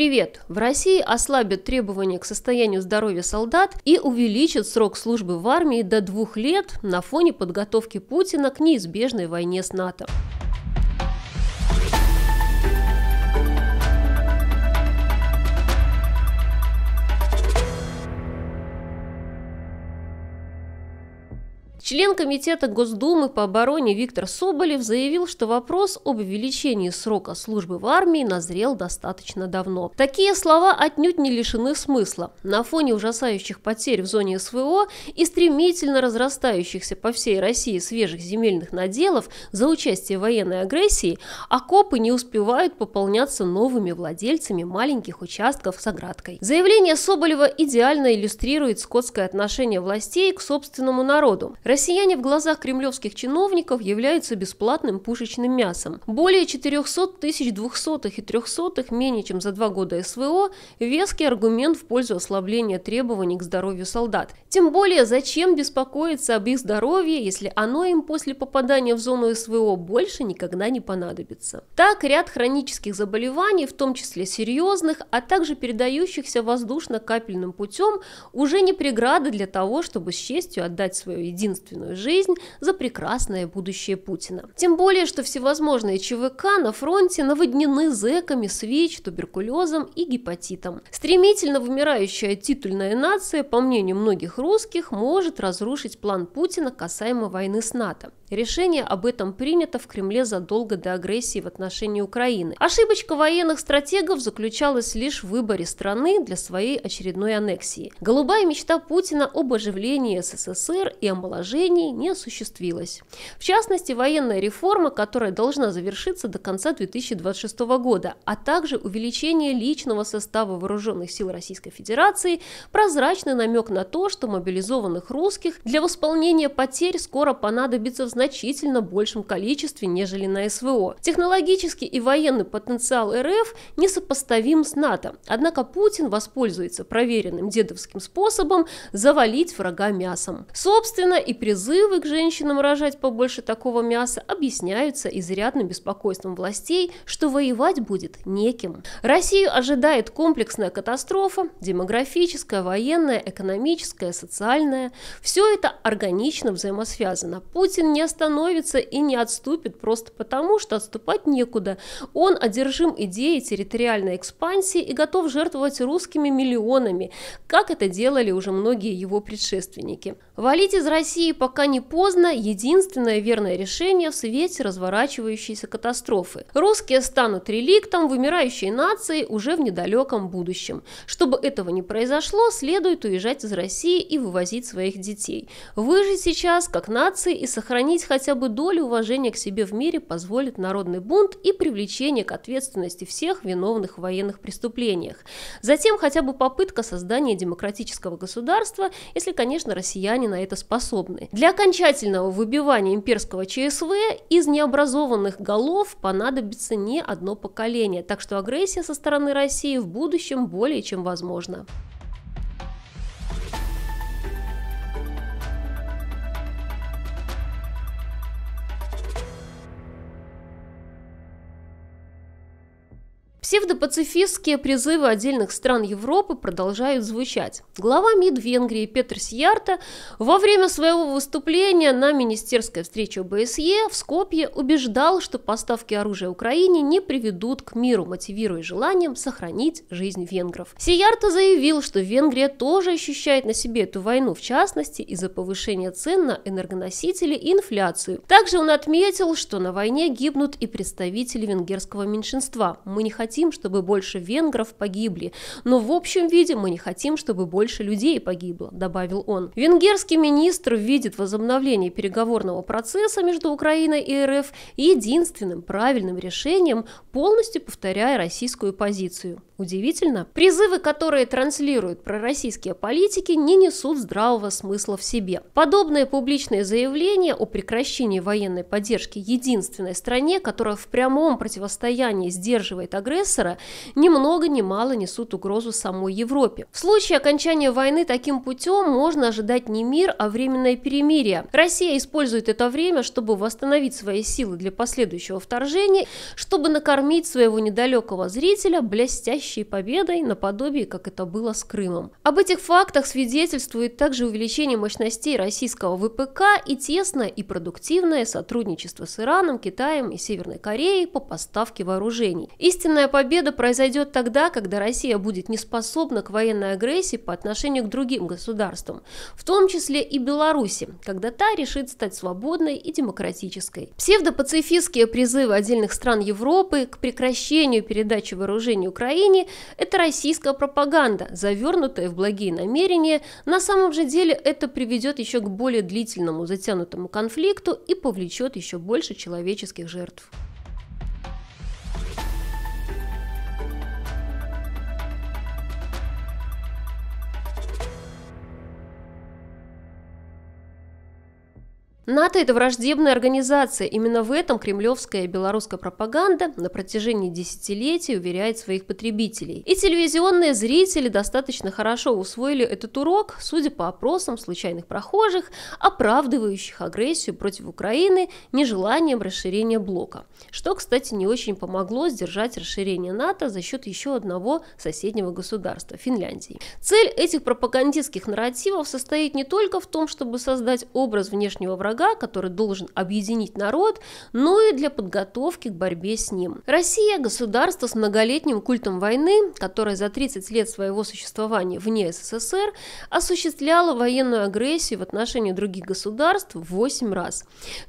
Привет! В России ослабят требования к состоянию здоровья солдат и увеличат срок службы в армии до двух лет на фоне подготовки Путина к неизбежной войне с НАТО. Член Комитета Госдумы по обороне Виктор Соболев заявил, что вопрос об увеличении срока службы в армии назрел достаточно давно. Такие слова отнюдь не лишены смысла. На фоне ужасающих потерь в зоне СВО и стремительно разрастающихся по всей России свежих земельных наделов за участие в военной агрессии, окопы не успевают пополняться новыми владельцами маленьких участков с оградкой. Заявление Соболева идеально иллюстрирует скотское отношение властей к собственному народу. Россияне в глазах кремлевских чиновников являются бесплатным пушечным мясом. Более 400 тысяч двухсотых и трехсотых менее чем за два года СВО – веский аргумент в пользу ослабления требований к здоровью солдат. Тем более, зачем беспокоиться об их здоровье, если оно им после попадания в зону СВО больше никогда не понадобится. Так, ряд хронических заболеваний, в том числе серьезных, а также передающихся воздушно-капельным путем, уже не преграда для того, чтобы с честью отдать свое единственное собственную жизнь за прекрасное будущее Путина. Тем более, что всевозможные ЧВК на фронте наводнены зэками, свеч, туберкулезом и гепатитом. Стремительно вымирающая титульная нация, по мнению многих русских, может разрушить план Путина касаемо войны с НАТО. Решение об этом принято в Кремле задолго до агрессии в отношении Украины. Ошибочка военных стратегов заключалась лишь в выборе страны для своей очередной аннексии. Голубая мечта Путина об оживлении СССР и омоложении не осуществилась. В частности, военная реформа, которая должна завершиться до конца 2026 года, а также увеличение личного состава вооруженных сил Российской Федерации, прозрачный намек на то, что мобилизованных русских для восполнения потерь скоро понадобится в значительно большем количестве, нежели на СВО. Технологический и военный потенциал РФ несопоставим с НАТО, однако Путин воспользуется проверенным дедовским способом завалить врага мясом. Собственно, и призывы к женщинам рожать побольше такого мяса объясняются изрядным беспокойством властей, что воевать будет неким. Россию ожидает комплексная катастрофа, демографическая, военная, экономическая, социальная. Все это органично взаимосвязано. Путин не остановится и не отступит просто потому, что отступать некуда. Он одержим идеей территориальной экспансии и готов жертвовать русскими миллионами, как это делали уже многие его предшественники. Валить из России пока не поздно – единственное верное решение в свете разворачивающейся катастрофы. Русские станут реликтом вымирающей нации уже в недалеком будущем. Чтобы этого не произошло, следует уезжать из России и вывозить своих детей. Выжить сейчас как нации и сохранить Сохранить хотя бы долю уважения к себе в мире позволит народный бунт и привлечение к ответственности всех виновных в военных преступлениях. Затем хотя бы попытка создания демократического государства, если, конечно, россияне на это способны. Для окончательного выбивания имперского ЧСВ из необразованных голов понадобится не одно поколение, так что агрессия со стороны России в будущем более чем возможна. Псевдопацифистские призывы отдельных стран Европы продолжают звучать. Глава МИД Венгрии Петр Сьярта во время своего выступления на министерской встрече ОБСЕ в Скопье убеждал, что поставки оружия Украине не приведут к миру, мотивируя желанием сохранить жизнь венгров. Сиярта заявил, что Венгрия тоже ощущает на себе эту войну, в частности из-за повышения цен на энергоносители и инфляцию. Также он отметил, что на войне гибнут и представители венгерского меньшинства. Мы не хотим хотим, чтобы больше венгров погибли, но в общем виде мы не хотим, чтобы больше людей погибло, добавил он. Венгерский министр видит возобновление переговорного процесса между Украиной и РФ единственным правильным решением, полностью повторяя российскую позицию. Удивительно, призывы, которые транслируют пророссийские политики, не несут здравого смысла в себе. Подобное публичное заявление о прекращении военной поддержки единственной стране, которая в прямом противостоянии сдерживает агрессию, агрессора ни много ни мало несут угрозу самой Европе. В случае окончания войны таким путем можно ожидать не мир, а временное перемирие. Россия использует это время, чтобы восстановить свои силы для последующего вторжения, чтобы накормить своего недалекого зрителя блестящей победой наподобие, как это было с Крымом. Об этих фактах свидетельствует также увеличение мощностей российского ВПК и тесное и продуктивное сотрудничество с Ираном, Китаем и Северной Кореей по поставке вооружений. Истинная победа произойдет тогда, когда Россия будет не способна к военной агрессии по отношению к другим государствам, в том числе и Беларуси, когда та решит стать свободной и демократической. Псевдопацифистские призывы отдельных стран Европы к прекращению передачи вооружений Украине – это российская пропаганда, завернутая в благие намерения. На самом же деле это приведет еще к более длительному затянутому конфликту и повлечет еще больше человеческих жертв. НАТО – это враждебная организация. Именно в этом кремлевская и белорусская пропаганда на протяжении десятилетий уверяет своих потребителей. И телевизионные зрители достаточно хорошо усвоили этот урок, судя по опросам случайных прохожих, оправдывающих агрессию против Украины нежеланием расширения блока. Что, кстати, не очень помогло сдержать расширение НАТО за счет еще одного соседнего государства – Финляндии. Цель этих пропагандистских нарративов состоит не только в том, чтобы создать образ внешнего врага, врага, который должен объединить народ, но и для подготовки к борьбе с ним. Россия – государство с многолетним культом войны, которое за 30 лет своего существования вне СССР осуществляло военную агрессию в отношении других государств в 8 раз.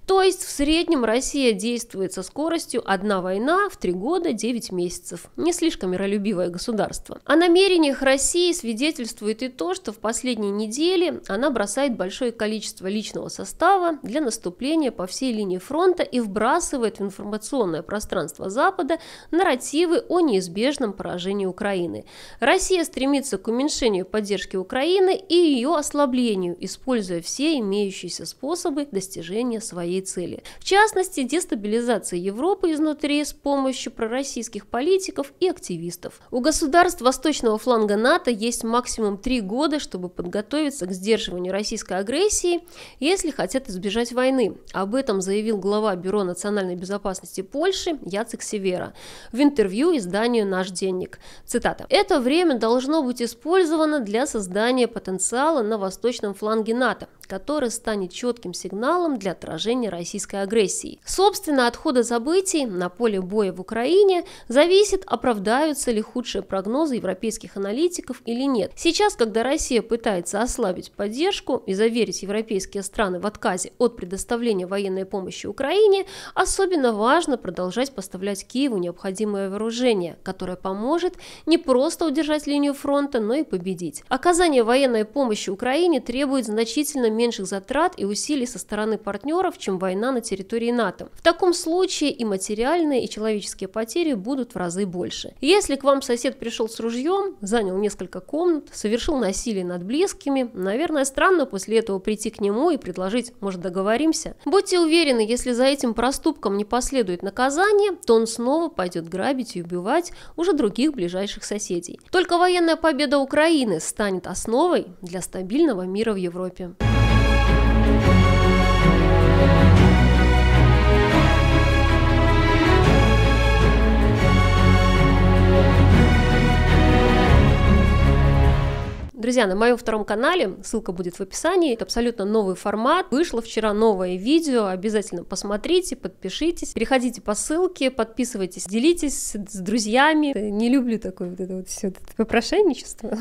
То есть в среднем Россия действует со скоростью одна война в 3 года 9 месяцев. Не слишком миролюбивое государство. О намерениях России свидетельствует и то, что в последние недели она бросает большое количество личного состава для наступления по всей линии фронта и вбрасывает в информационное пространство Запада нарративы о неизбежном поражении Украины. Россия стремится к уменьшению поддержки Украины и ее ослаблению, используя все имеющиеся способы достижения своей цели. В частности, дестабилизации Европы изнутри с помощью пророссийских политиков и активистов. У государств восточного фланга НАТО есть максимум три года, чтобы подготовиться к сдерживанию российской агрессии, если хотят избежать избежать войны. Об этом заявил глава Бюро национальной безопасности Польши Яцек Севера в интервью изданию «Наш денег». Цитата. «Это время должно быть использовано для создания потенциала на восточном фланге НАТО, которое станет четким сигналом для отражения российской агрессии. Собственно, от хода событий на поле боя в Украине зависит, оправдаются ли худшие прогнозы европейских аналитиков или нет. Сейчас, когда Россия пытается ослабить поддержку и заверить европейские страны в отказе от предоставления военной помощи Украине, особенно важно продолжать поставлять Киеву необходимое вооружение, которое поможет не просто удержать линию фронта, но и победить. Оказание военной помощи Украине требует значительно меньше меньших затрат и усилий со стороны партнеров, чем война на территории НАТО. В таком случае и материальные, и человеческие потери будут в разы больше. Если к вам сосед пришел с ружьем, занял несколько комнат, совершил насилие над близкими, наверное, странно после этого прийти к нему и предложить, может, договоримся. Будьте уверены, если за этим проступком не последует наказание, то он снова пойдет грабить и убивать уже других ближайших соседей. Только военная победа Украины станет основой для стабильного мира в Европе. Друзья, на моем втором канале, ссылка будет в описании, это абсолютно новый формат. Вышло вчера новое видео, обязательно посмотрите, подпишитесь, переходите по ссылке, подписывайтесь, делитесь с друзьями. Не люблю такое вот это вот все это попрошайничество.